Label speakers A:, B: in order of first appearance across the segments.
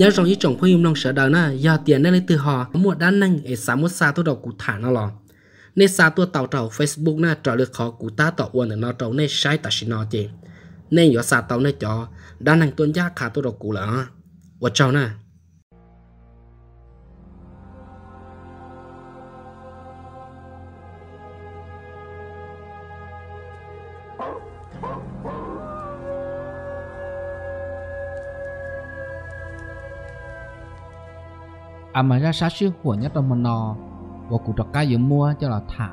A: ยาจองยี่จงพยุมลงเสดาวน่ะยาเตียนได้เลยตือหอมวดด้านหนึ่งไอสามุสซาตัวดอกกูถานนั่นหรอในซาตัวเต่าเต่าเฟซบุ๊กน่ะจอดเลือกขอกูต้าต่ออ้วนหรือนอเต่าในใช้ตัดชินอเจในยอดซาเต่าในจอ ด้านหนึ่งตัวยาขาตัวดอกกูเหรอว่าเจ้าน่ะ amara à, sashi hua nhất trong nó và cụ trọc cá dụ mua cho là thả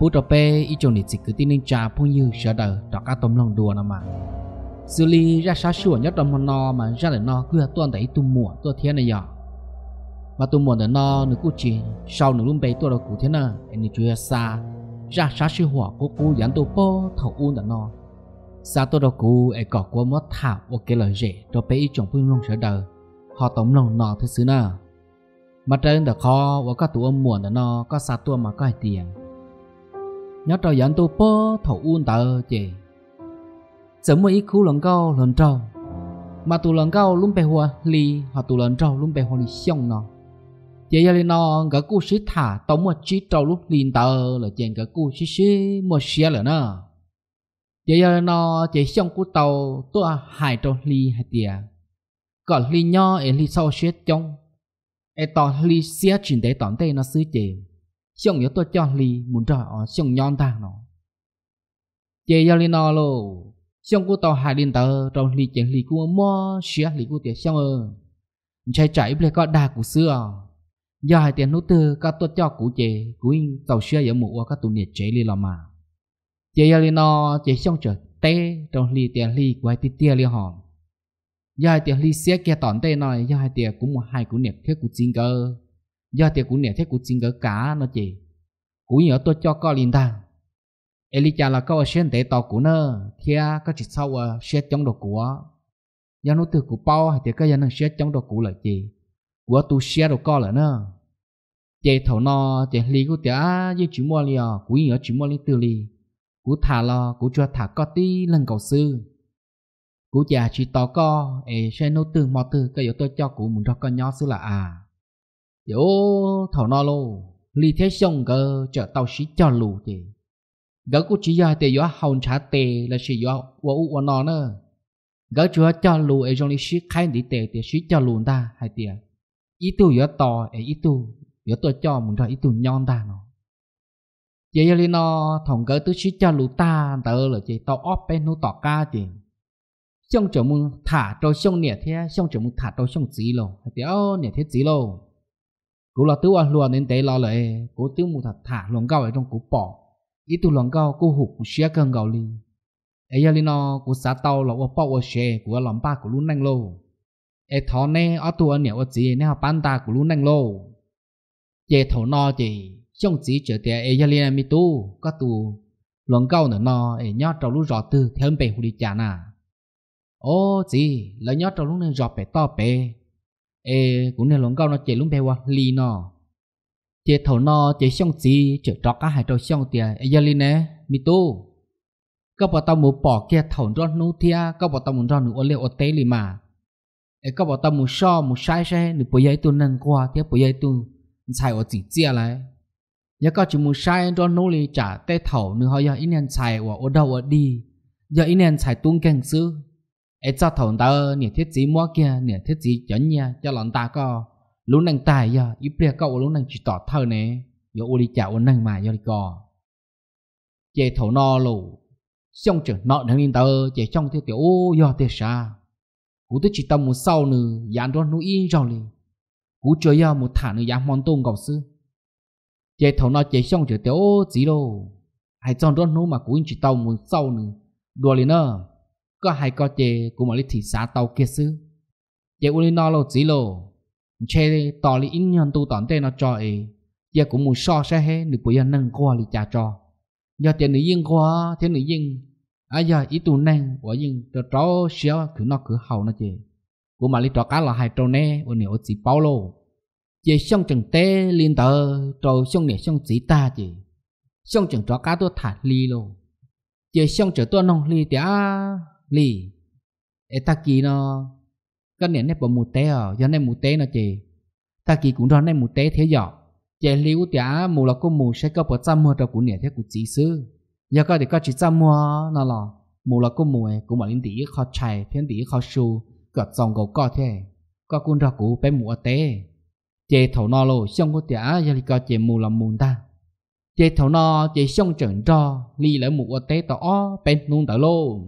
A: bố trọc bê ý chồng để chỉ cứ tin nên trà phong như sợ đời trọc cá tôm lòng đùa nó mà xử lý ra sashi hua nhất trong nó mà ra để nó cứ tuần đấy tu mùa tu thiên này giờ mà tu mùa để nó nữa cụ chỉ sau nữa luôn bê tu đầu cụ thế nào anh chưa xa ra sư hỏa cố cố dẫn tu po thầu uôn để nó sa tô đồ cụ ấy cọ qua mất thả, và cái lời dễ, cho bé ý chồng phương long sở đợi, họ tổng lòng nọ thứ xứ nào mà trên đó khó và các tụi muộn đó nó có xa tụi mà có tiền nhớ trò dẫn tụi bơ thổ un tờ chị sớm mua ít khu lần cao lần trâu mà tụ lần cao luôn bè hoa li hoặc tụ lần trâu luôn bè hoa li xong nó chị giờ nó gỡ cú sĩ thả tống một chí trâu lúc liền tờ là chị gỡ cú sĩ sĩ một xe là nó chị giờ nó chị xong cú tàu tụi à hai trâu li hai tiền còn li nho ở li sau xe trong ai tỏ li xia chuyện để tóm tay nó xứ chề xong nhớ tôi cho li muốn ra ở xong nhon thang nó chề giao li nó lô xong cô tao hai liên tờ trong li chén li cô mò xia li cô tiệt xong ơ chạy chạy bây có đà của xưa giờ hai tiền nút tư các tôi cho cụ chề cụ in tàu xia giờ mũ các tụ nhiệt chế li làm mà chề giao li nó chề xong trời tê trong li tiền li của hai tít tia li hòn giờ thì li xe kia tỏn tê nói giờ thì cũng một hai cũng nẹp thế cũng chính cơ giờ thì cũng nẹp thế cũng chính cơ cả nó chỉ cũng nhớ tôi cho co liền ta eli cha là câu xuyên tế tàu của nơ thì có chỉ sau à xuyên trong đồ của giờ nó từ của bao hay thì cái giờ nó xuyên trong đồ của lại chỉ của tôi xuyên đồ co lại nơ chị thầu nó chị li của tía như à, chỉ mua liền cũng nhớ chỉ mua liền từ li của thả lo của cho thả có tí lần cầu sư cụ già chỉ tỏ co ê sẽ nô tư mò tư cái yếu tôi cho cụ muốn cho con nhỏ xứ là à yếu thảo nó lô lý thế xong cơ chở tao xí cho lù thì, gỡ cụ chỉ ra tề yếu hồng trả tề là chỉ yếu u u u nó nữa gỡ chúa cho lù ê trong lý xí khai đi tề thì xí cho lù ta hay tề ít tu yếu to ê ý tu yếu tôi cho muốn cho ít tu nhon ta nó giờ ấy nó thằng gỡ tôi xí cho lù ta tớ là chỉ tao óp bên nô tỏ ca chị xong chỗ mừng thả cho xong nè thế xong chỗ mừng thả cho xong chỉ lô thế ô nè thế chỉ lô cú lo tứ ăn luôn nên tế lo lại cú tứ mù thả thả luôn gạo ở trong cú bỏ ý tụ luôn gạo cú hụt cú xé cơn gạo li ấy giờ li nó cú xả tàu là ô bỏ ô xé cú làm ba cú luôn nang lô ấy thọ nè ở tụ ăn nè ô chỉ nè học bán ta cú luôn nang lô chế thầu no chỉ xong chỉ trở tiền ấy giờ li mi tu có tu luôn gạo nữa nó ấy nhót trâu lú rõ tư thêm bể hồ chả nà ô gì lỡ nhót trong lúc này giọt bé to bé ê cũng nên lồng cao nó chạy lúc bé qua li nó chế thầu nó chế xong gì chế trọ cá hải trò xong tiền ấy giờ li nè mi tu các bảo tao muốn bỏ kia thầu cho nô thia các bảo tao muốn cho nụ ô liu ô tế li mà ê các bảo tao muốn so muốn sai sai nụ bây giờ tôi nâng qua thế bây giờ tôi sai ô chỉ chia lại nhớ các chỉ muốn sai cho nô li trả tế thầu nụ họ giờ ít nên sai ô đâu ô đi giờ ít nên sai tung càng xứ ấy cho thầu ta nè thiết gì mua kia nè thiết gì chấn nha cho lòng ta co lúc năng tài giờ ít bia cậu lúc năng chỉ tỏ thơ nè giờ ô đi chào ô năng mà giờ đi co chế thầu no lù xong chữ nọ thằng linh tơ chế trong thế tiểu ô giờ thế sa cú tới chỉ tâm một sau nữa dán đó núi in rồi liền cú chơi giờ một thả nữa dán món tôm gạo sư chế thầu no chế xong chữ tiểu gì đâu hay trong đó núi mà cú chỉ tâm một sau nữa đùa liền nữa có hai có chê của một lý thị xã tàu kia sư chê u lý nó lô chỉ lô chê tỏ lý in nhân tu tỏn tê nó cho ý chê cũng mù so xe hết nữ của dân nâng qua lý trả cho do chê nữ yên qua thế nữ yên à giờ ý tu nâng của yên cho cháu xéo cứ nó cứ hầu nó chê của mà lý trò cá là hai trâu nè ở nếu chỉ bao lô chê xong chừng tê liên tờ trâu xong nè xong chỉ ta chê xong chừng trò cá tôi thả ly lô chê xong chừng tôi nông ly tía lì e ta kỳ nó cái này nếp bộ mù té à do nên mù té nó chị ta kỳ cũng do nên mù té thế giờ chị liu tía mù là cô mù sẽ có bộ trăm mua trong của nè thế của chỉ sư do có thì có chỉ trăm mua nó là mù là cô mù cũng mà linh tí khó chạy thiên tí khó su cọt dòng gấu cọ thế có cũng ra của bé mù té chị thầu nó lô xong cô tía giờ thì có chị mù là mù ta chị thầu nó chị xong chẩn cho li lại mù té tỏ bé nung tỏ lô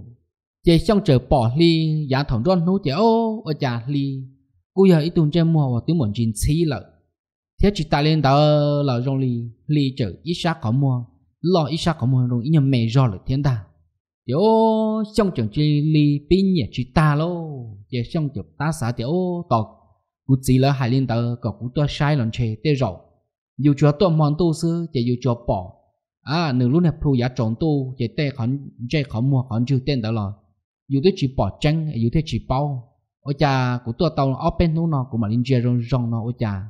A: chị xong chờ bỏ ly, giá thòng ron nô chị ô ở nhà ly, cô giờ ít tuần trên mua và tiếng muốn chín xí lợi thế chị ta lên đó là rong ly, ly chờ ít sát có mua lo ít sát có mua rồi ít nhầm mẹ do lại thiên ta chị ô xong chờ chị ly pin nhà chị ta lô chị xong chờ ta xã chị ô tọt cú chỉ là hai lên đó có cú cho sai lần chê tê rồi dù cho tôi mòn tu sư chị dù cho bỏ à nửa lúc này phụ giá trộn tu chị tê khẩn chị khẩn mua khẩn chưa tên đó là dù thế chỉ bỏ chăng dù thế chỉ bao ở cha của tôi tàu open nó nó của mà linh chơi rong rong nó ở cha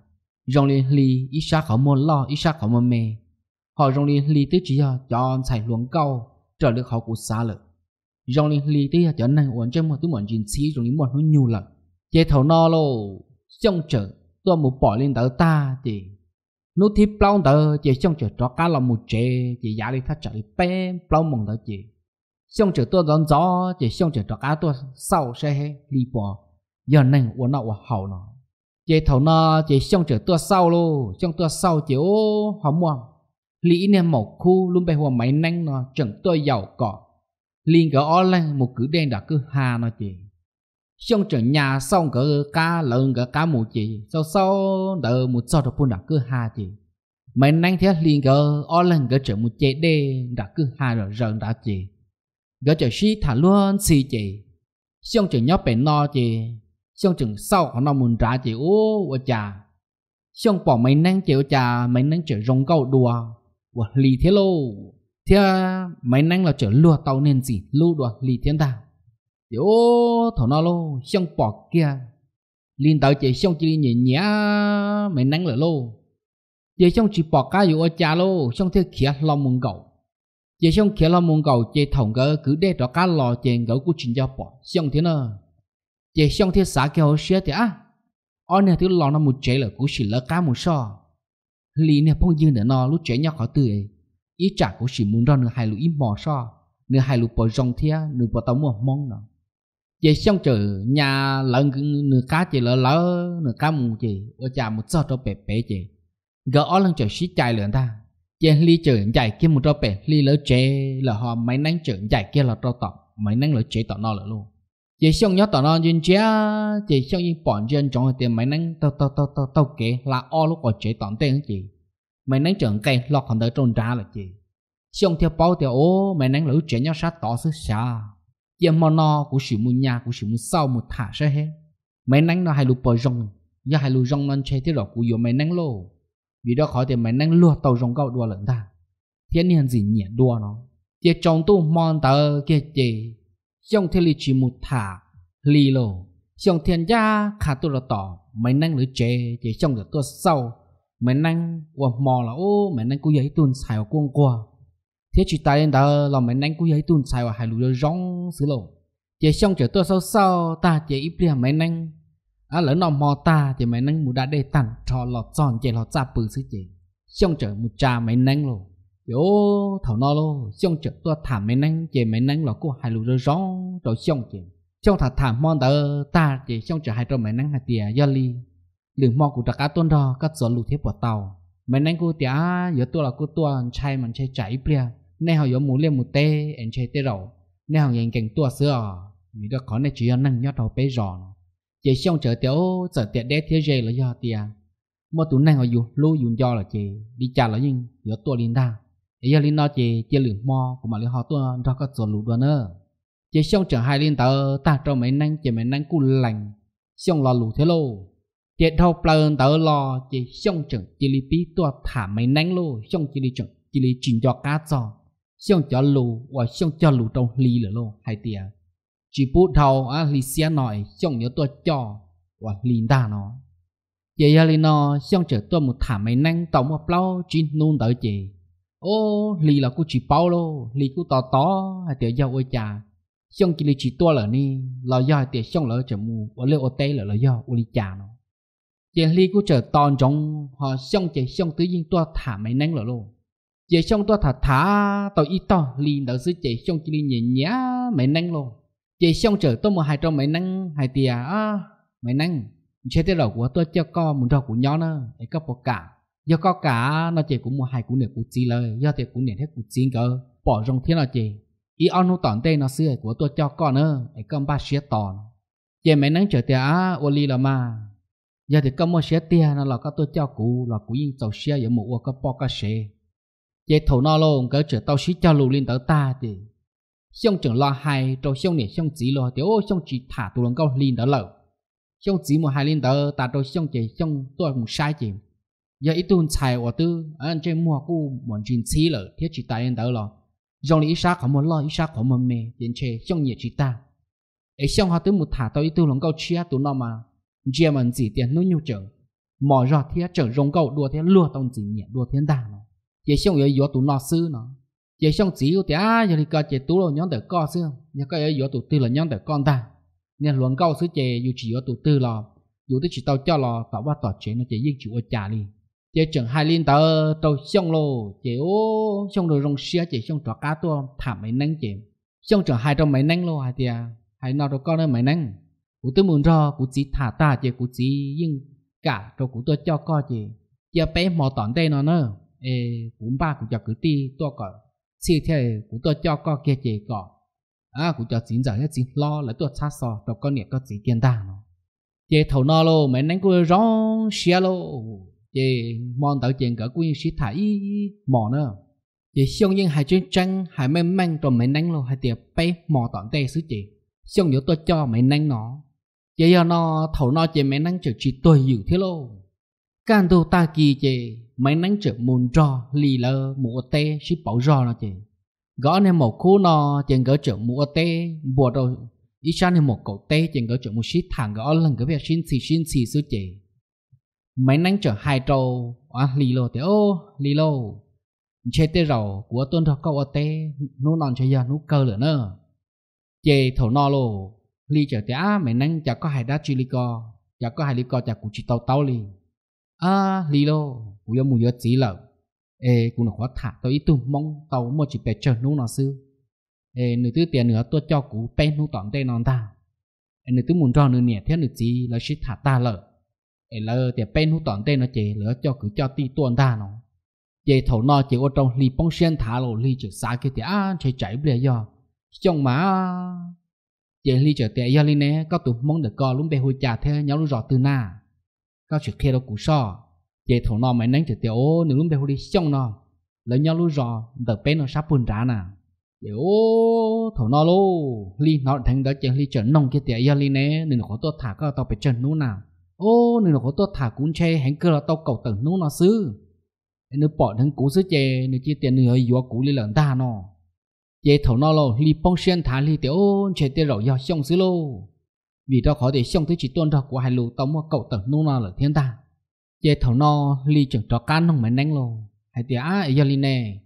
A: rong liền li ít sa khẩu môn lo ít sa khẩu môn mê họ rong liền li tới chỉ họ cho xài luồng câu trở được họ của xa lợ rong liền li tới họ cho nên uống cho một thứ mọi chuyện xí rồi những bọn nó nhiều lợ chế thầu nó lô xong trở tôi một bỏ lên tới ta thì nó thì plong tới chế xong trở cho cá là một chế chế giá đi thắt trở đi pe plong mong tới chế xong chữ tôi dọn gió chỉ xong chữ trọc á tôi sau sẽ đi li bỏ giờ nên nó nọ hậu nó chỉ thầu nó chỉ xong chữ tôi sau luôn, xong tôi sau chỉ ô họ mua lý nên một khu luôn bay hoa máy năng nó chẳng tôi giàu cỏ liền cả ó lên một cứ đen đã cứ hà nó chị xong chẳng nhà xong cả cá lợn cả cá mù chị sau sau đợi một sau đó phun đã cứ hà chị máy năng thế liền cả ó lên cả chẳng một chế đen đã cứ hà rồi rợn đã chị gỡ chữ si thả luôn si chị xong chừng nhóc bể no chị xong chừng sau họ nó muốn trả chị ô ô cha, xong bỏ mấy năng chị ô cha, mấy năng chữ rong câu đùa ô lì thế lô thế mấy năng là chữ lùa tàu nên gì lù đùa lì thiên ta chị ô thổ nó lô xong bỏ kia liên tới chị xong chị nhẹ nhẹ mấy năng là lô chị xong chị bỏ cá ô cha lô xong thế kia lòng muốn cậu chỉ xong kia là cầu chỉ thòng gỡ cứ để đó cá lò chèn gỡ của chuyện giao bỏ xong thế nào chỉ thế xã kia họ xe thì á ở nè thứ lò nó một chế là cũng chỉ cá một so lì nè phong dương để nó lúc chế nhau khó tươi ý chả cũng chỉ muốn đó nửa hai lũ im mò so nửa hai lũ bỏ rong thia nửa bỏ tàu mua mong nữa chỉ xong chữ nhà lợn nửa cá chỉ lỡ nửa cá mù chỉ ở chả một giờ cho bẹp bẹp chỉ gỡ ở lần chợ xí chạy lợn ta chế li chữ giải kia một trò bể li lỡ chế là họ máy năng chữ giải kia là trò tỏ máy năng lỡ chế tỏ nó là luôn chế xong nhớ tỏ nó trên chế chế xong như bọn trên trong hai tiền máy năng tao tao tao tao tao kể là o lúc còn chế tỏ tên chị máy năng chữ cây lọt còn tới trôn ra là chị xong theo bao theo ô máy năng lỡ chế nhau sát tỏ sức xa chế mà nó của sự muốn nhà của sự muốn sau một thả sẽ hết máy năng nó hai lụp bò rong giờ hai lụp rong nó chế thế đó của vô máy năng luôn vì đó khỏi thì mình năng lùa tàu rong cao đua lẫn ta thiên nhiên gì nhẹ đua nó chỉ trong tu mòn tờ kia chỉ trong thiên lý chỉ một thả lì lồ trong thiên gia khả tu là tỏ mình năng lưỡi chế chỉ trong được tua sau mình năng của mò là ô mình năng cú giấy tuần xài ở cuông qua thế chỉ tại đến đó là mình năng cú giấy tuần xài ở hai lúa rong xứ lồ chỉ trong trở tua sau sau ta chỉ ít liền mình năng à lỡ nó mò ta thì mày nâng mù đã đê tàn trò lọt giòn chạy lọt xa bự sư chị xong chở mù cha mày nâng lô yo thảo nó lô xong chở tua thả mày nâng chị mày nâng lọ cô hai lù rơ rõ rồi xong chị xong thả thả mòn tờ ta chị xong chở hai trò mày nâng hai tìa do li lửa mò của đặc cá tuôn đo cắt gió lù thế bỏ tàu mày nâng cô tìa giờ tua là cô tua chai mình chai chảy bia nay họ giờ mù liêm mù tê anh chai tê rầu nay họ nhìn cảnh tua xưa vì đó có này chỉ là nâng nhót đầu bé giòn chị xong chờ tiểu sợ tiệt đế thế dây là do tiệt mà tụi này họ dùng lưu dùng cho là chị đi trả là nhưng giờ tôi lên đa giờ lên nó chị chia lượm mò của mà lên họ tôi ra các sổ lụt đó ơ, chị xong chờ hai lên tờ ta cho mấy nang chị mấy nang cù lành xong lo lụt thế lô chị thâu plơn tờ lo chị xong chừng chị li pí tôi thả mấy nang lô xong chị li chừng chị li chỉnh cho cá cho, xong cho lù và xong cho lù trong ly lửa lô hai tiệt chỉ bút đầu á lì xe nói xong nhớ tôi cho và lì đa nó chị ya lì nó xong chờ tôi một thả mấy năng tổng một lâu chỉ nôn tới chị ô lì là cô chỉ bao lô lì cô to to hay tiểu giao ôi cha xong chỉ lì chỉ to là ni là do tiểu xong lỡ chờ mù ở liệu ô tê là là do ô lì cha nó chị lì cô chờ toàn trong họ xong chị xong tự nhiên tôi thả mấy năng lỡ luôn chị xong tôi thả thả tôi ít to lì đỡ giữ chị xong chỉ lì nhẹ nhẹ mấy năng luôn chỉ xong trở tôi một hai trăm mấy năng hai tia à mấy năng chế thế lẩu của tôi cho co muốn cho của nhỏ nữa để có bỏ cả do có cả nó chỉ cũng một hai của nửa của chi lời do thì cũng nửa hết của chi cơ bỏ rong thế nó chỉ ý ông nó tỏn tê nó xưa của tôi cho con nữa để con ba xía tòn chị mấy năng trở tia à ô ly là mà giờ thì con một xía tia nó là có tôi cho cụ là cụ yên tàu xía giờ một ô có bỏ cái xế chế thầu nó luôn cỡ trở tàu xí cho lù lên tới ta thì xong chẳng lo hay rồi xong nè xong chỉ lo thì ô xong chỉ thả tụ lần câu liền đó lợ xong chỉ một hai liền đó, ta rồi xong chỉ xong tôi cũng sai chỉ giờ ít tuần xài hoa tư anh chơi mua cũ muốn chuyện chỉ lợ thì chỉ ta liền đó lọ dòng lý ít sát không muốn lo ít sát không muốn mê tiền chơi xong nhiệt chỉ ta ấy xong họ tư một thả tôi ít tuần lần câu chia tụ nó mà chia mình chỉ tiền nuôi nhu chở mò ra thì chở rong câu đua thiết lừa tông chỉ nhẹ đua thiên đàng nó giờ xong giờ gió tụ nó sư nó chỉ xong chỉ u à giờ thì có chỉ tú là nhóm được co xưa nhà cái ấy giờ tụ tư là nhóm được con ta nên luận câu xứ chỉ dù chỉ ở tụ tư là dù tới chỉ tao cho là tao bắt tao chuyện nó chỉ riêng chịu ở trả đi chỉ chẳng hai liên tờ tao xong lô chỉ ô xong rồi rong xia chỉ xong trò cá tua thả mấy nắng chỉ xong chẳng hai trong mấy nắng lô hai tia à, hai nào đâu con nữa mấy nắng cụ tôi muốn cho cụ chỉ thả ta chỉ cụ chỉ nhưng cả cho cụ tôi cho co chỉ giờ bé mò tỏn đây nó nữa ê cũng ba cụ cho cứ ti tua cỡ chia thể cũng tôi cho có kia chế có à cũng cho chính giờ hết chính lo là tôi sát sò cho con niệm có chỉ kiên ta nó chế thầu no lô mấy nánh của rong xia lô chế mong tạo tiền cỡ quyên sĩ thải mỏ nữa chế xong nhưng hai chuyên trăng hai mấy mang cho mấy nánh lô hai tiệp bay mỏ tọn tê sứ chế xong nhớ tôi cho mấy nánh nó chế giờ nó thầu no chế mấy nánh chở chỉ tôi dự thế lô can đồ ta kỳ chế mấy nắng trực môn trò lì lơ mùa tê xí bảo rò nó chị gõ nên một khu nò chừng gỡ trực mùa tê bùa rồi ít sao nên một cậu tê chừng gỡ trực một xí thẳng gõ lần gỡ việc xin xì xin xì sư chị mấy nắng trực hai trâu à lì lô tê ô lì lô chế tê rầu của tôn thọ cậu tê nô non chơi giờ nô cơ lửa nữa chê thổ nò lô lì chờ tê á mấy nắng chả có hai đá chì lì co chả có hai lì co chả cũng chỉ tàu tàu liền à lì lô u yo mu yo chỉ lợ ê cũng nó khó thả tôi ít tu mong tàu một chỉ bé chờ nung nó sư ê nữ tư tiền nữa tôi cho cú bé nung tỏm tên nó ta ê nữ tư muốn cho nữ nhẹ thế nữ chỉ là chỉ thả ta lợ ê lợ tiền bé nung tỏm tên nó chế, lỡ cho cứ cho ti tuần ta nó chế thầu nó chế ô trong lì bông sen thả lộ lì chữ xa kia thì à chế chạy bìa do trong mà chế lì chữ tiền do lì nè có tụ mong được co luôn bé hồi trà thế nhau rõ từ na cao trực kia đâu cũ so chế thổ nó mấy nắng chỉ tiểu nếu lúc bé hồ đi xong nó lấy nhau lúc rò đợt bé nó sắp buồn ra nè để ô thổ nó lô li nó thành đó chẳng li chuẩn nông kia tiểu li nè nên có tôi thả các tao phải chuẩn nú nào ô nên có tôi thả cuốn che hãng cơ là tao cầu tận nú nó xứ nếu bỏ thằng cũ xứ chè nếu chia tiền nữa yếu cũ li lợn ta nó chế thổ nó lô li phong xuyên thả li tiểu chế tiền rồi do xong xứ lô vì đó có thể xong tới chỉ tuân ra của hai lũ tông mà cậu tầng nô nó là thiên ta chế thầu no li chẳng cho can không mấy nén lô hay thì á ấy li nè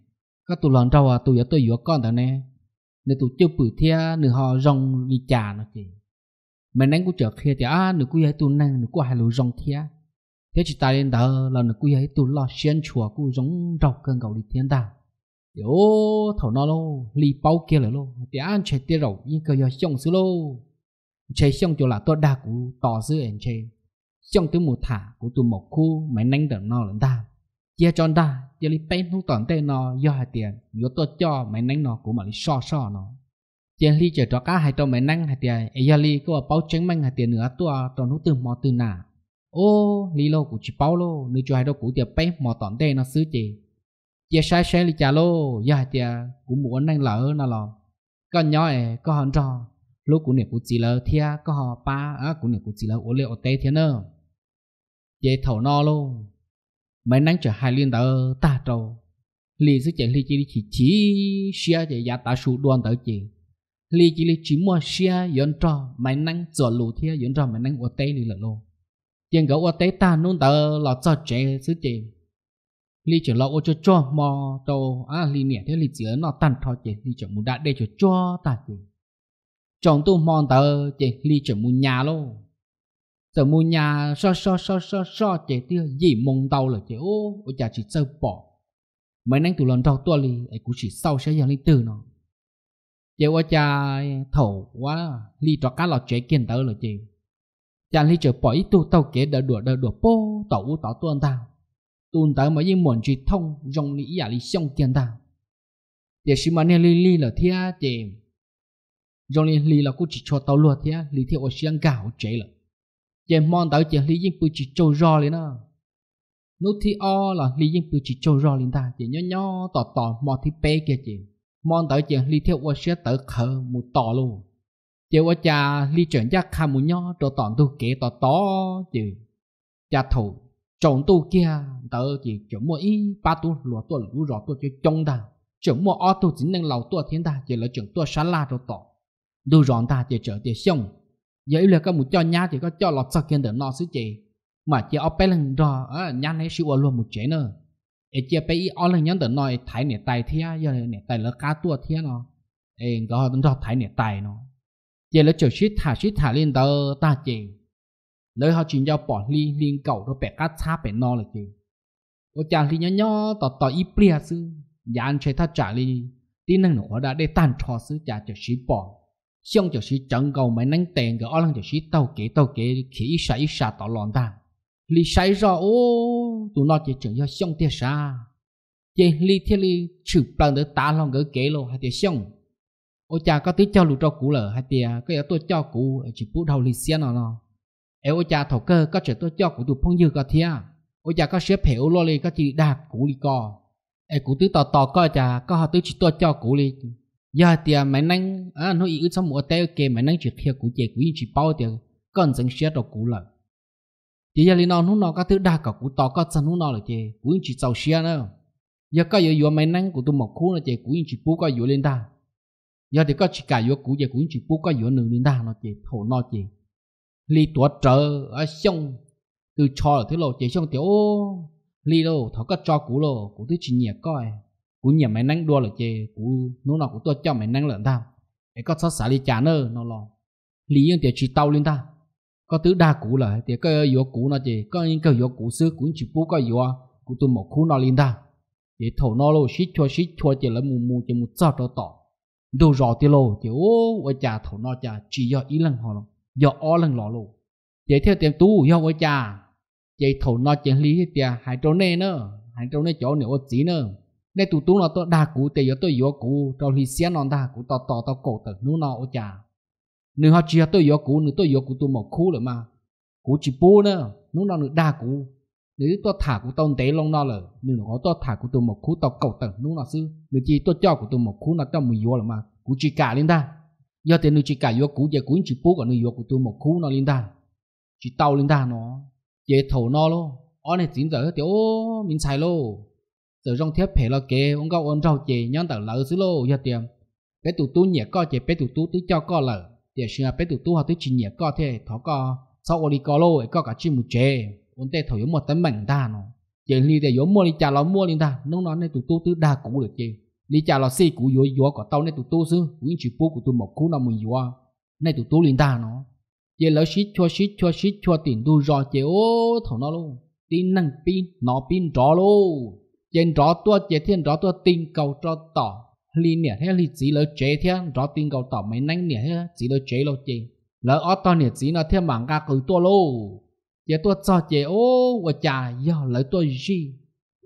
A: các tụ lần trâu à tụ giờ tôi giữa con thằng nè nếu tụ chưa bự thia nửa họ rong đi trà nó kì, mày nén cũng chở kia thì á nửa cúi ấy tụ nè nửa cúi hai lũ rong thia thế chỉ ta lên đó là nửa cúi ấy tụ lo xuyên chùa cú rong rọc cơn cầu đi thiên ta yo thầu no lô li bao kia là lô thì á chạy tiêu rầu nhưng cơ giờ xong xứ lô chơi xong chỗ là tôi đa cú to dư em chơi xong tôi một thả của tôi một khu máy nánh đỡ nó lớn ta chia tròn đa chia li bên không toàn tên nó do hai tiền do tôi cho máy nánh nó của mà li so so nó chia li chờ cho cá hai tôi máy nánh hai tiền ấy do li có bao tránh mang hai tiền nữa tôi toàn nó từ mò từ nà ô li lô của chị bao lô nữ cho hai đâu của tiền bên mò toàn tên nó xứ chị chia sai sai li chả lô do hai tiền cũng muốn anh lỡ nó lò con nhỏ ấy có hòn tròn lúc của niệm của chị lơ thia có họ ba á của niệm của chị lơ uống liệu tê thế nơ dễ thầu no luôn mấy nắng chờ hai liên tờ ta trâu lì sức chạy lì chỉ chỉ chỉ xia chạy giá ta sụ đoan tới chỉ lì chỉ lì chỉ mua xia yến trò mấy nắng chờ lù thia yến trò mấy nắng uống tê lì là luôn tiền gấu uống tê ta nôn tờ lọ cho trẻ sức chị lì chỉ lọ cho cho mò trâu á lì nhẹ thế lì chỉ nó tan thọ chị lì chỉ muốn đã để cho cho ta chị chọn tu mòn tờ chỉ li chỉ mu nhà lô tờ mu nhà so so so so so chỉ tiêu gì mong tàu là chỉ ô ô chả chỉ sơ bỏ mấy nắng tụ lần thọ tua li ấy cũng chỉ sau sẽ dần li từ nó chỉ ô chả thầu quá li trọ cá lọt chế kiên tờ là chỉ chả li chỉ bỏ ít tu tàu kế đỡ đùa đỡ đùa po tàu u tàu tuân tàu tuân tàu mà yên muốn chỉ thông dòng lý giả li xong kiên tàu chỉ xí mà nè li li là thế chỉ dòng liền lì là cũng chỉ cho tao luật thế lì thì ở xiang gạo chế là chế mòn tao chế lì dính bự chỉ cho rò lên đó nô thì o là lì dính bự chỉ cho rò lên ta chế nhỏ nhỏ tỏ tỏ mò thì pê kia chế mòn tao chế lì theo ở xiang tao khờ một tỏ luôn chế ở cha lì chuyển ra khà một nhỏ cho tỏ tu kế tỏ tỏ chế cha thủ trộn tu kia tao chỉ chuẩn mua ý ba tu lúa tu lúa rõ tu cho trông ta chuẩn mua o tu chỉ năng lầu tu thiên ta chỉ là chuẩn tu sáng la cho tỏ đu rọn ta chỉ trở tiền xong giờ yêu là có một cho nhá thì có cho lọt sạc kiến để nó xứ chị mà chỉ ở bên lần đó ở nhà này siêu luôn một chế nữa ở chỉ bên ở lần nhắn để nói thái nè tài thế giờ nè tài là cá tua thế nó em có họ đó thái nè tài nó giờ là chờ shit thả shit thả lên tờ ta chị lấy họ chuyển giao bỏ li liên cầu rồi bẻ cá cha bẻ no là chị ở chàng thì nhỏ nhỏ tò tọt ít bia xứ. nhà anh chơi thắt trả li tin năng nó đã để tan trò xứ chả chờ shit bỏ xong cho sĩ trận cầu mày nắng tiền gỡ lăng cho sĩ tàu kế tàu kế, khí sảy xa tỏ lòn ta lì sảy ra ô tụi nó chỉ chừng do xong tia xa chỉ lì thiên lì chịu bằng được tá lòng gỡ kế lô hai tia xong ô cha có tí cho lụt cho cũ lờ hai tia có yếu tôi cho cũ ờ, chỉ bút đầu lì xe nó nó ô cha thầu cơ có chỉ tôi cho cũ tụi phong dư có thia ô cha có xếp hiểu lô lì có chỉ đạt cũ lì co ai cũ tứ tò tò có cha có họ tứ chỉ tôi cho cũ lì giờ thì à, mấy nang à nó ít trong mùa tây kê mấy nang chuyện kia cũng chế cũng chỉ bao thì còn dân xe đồ cũ lợ thì giờ thì nó nó nó các thứ đa cả cũng to các chân nó là chế cũng chỉ tàu xe nữa giờ có giờ vừa mấy nang của tôi một khu là chế cũng chỉ bú có vừa lên đa giờ thì có chỉ cả vừa cũ chế cũng chỉ bú có vừa nửa lên đa nó chế thổ nó chế li tuột trở ở à, sông từ cho thứ lộ chế sông tiểu li đâu thọ các cho cũ lộ cũng thứ chỉ nhẹ coi cú nhà máy năng đua là chê cú nó nào của tôi cho máy năng lợn ta để có sót xả đi trả nơ nó lo lý yên tiệt chỉ tàu lên ta có tứ đa cú là tiệt có yếu cú nó chê có những cái yếu cú xưa cũng chỉ bú có yếu cú tôi một cú nó lên ta để thổ nó lo xít cho xít cho chê là mù mù chê một sao cho tỏ đồ rõ tiệt lo chê ô ở chả thổ nó chả chỉ do ý lần họ lo do ó lần lọ lo chế theo tiệm tu do với chả chế thổ nó chê lý tiệt hai trâu nè nữa hai trâu nè chỗ nữa chỉ nữa để tụ tụ nó tôi đa cú để giờ tôi yếu cú cho thì xe nó đa cú to to to cổ tử nu nó ở nhà. nếu họ chia tôi yếu cú nếu tôi yếu cú tôi một cú rồi mà cú chỉ bố nữa nu nó nữa đa cú nếu tôi thả cú tông để long nó rồi nếu họ tôi thả cú tôi một cú to cổ tử nu nó sư nếu chỉ tôi cho cú tôi một cú nó cho mười yếu rồi mà cú chỉ cả lên ta do tiền nếu chỉ cả yếu cú giờ cú chỉ bố còn nếu yếu cú tôi một cú nó lên ta chỉ tàu lên ta nó dễ thổ nó luôn ở này chính giờ thì ô mình xài luôn giờ rong thiếp phải là kế ông gạo ôn rau chè nhân tạo lỡ dữ lô giờ tiền. bé tụ tú nhẹ co chè bé tụ tú tứ cho co lỡ giờ xưa bé tụ tú họ tứ chỉ nhẹ co thế thọ co sau ô đi co lô ấy co cả chim một chè ôn tê thổi một tấm mảnh ta nó chè ly để yếu mua đi chả ló mua đi ta nó nói này tụ tú tứ đa cũ được chè đi chả ló xì cũ yếu yếu có tao này tụ tú xứ cũng chỉ bố của tụ một cũ nó mình yếu này tụ tú liền ta nó chè lỡ xít cho xít cho xít cho tiền đu rò chè ô thằng nó luôn tin năng pin nó pin rõ luôn trên rõ tua chế thiên rõ tua tinh cầu cho tỏ li nè thế li chỉ lỡ chế thiên rõ tinh cầu tỏ mấy nánh nè thế chỉ lỡ chế lâu chế lỡ ở to nè chỉ nó thiên mạng ga cứ tua lô chế tua cho chế ô và chà do lỡ tua gì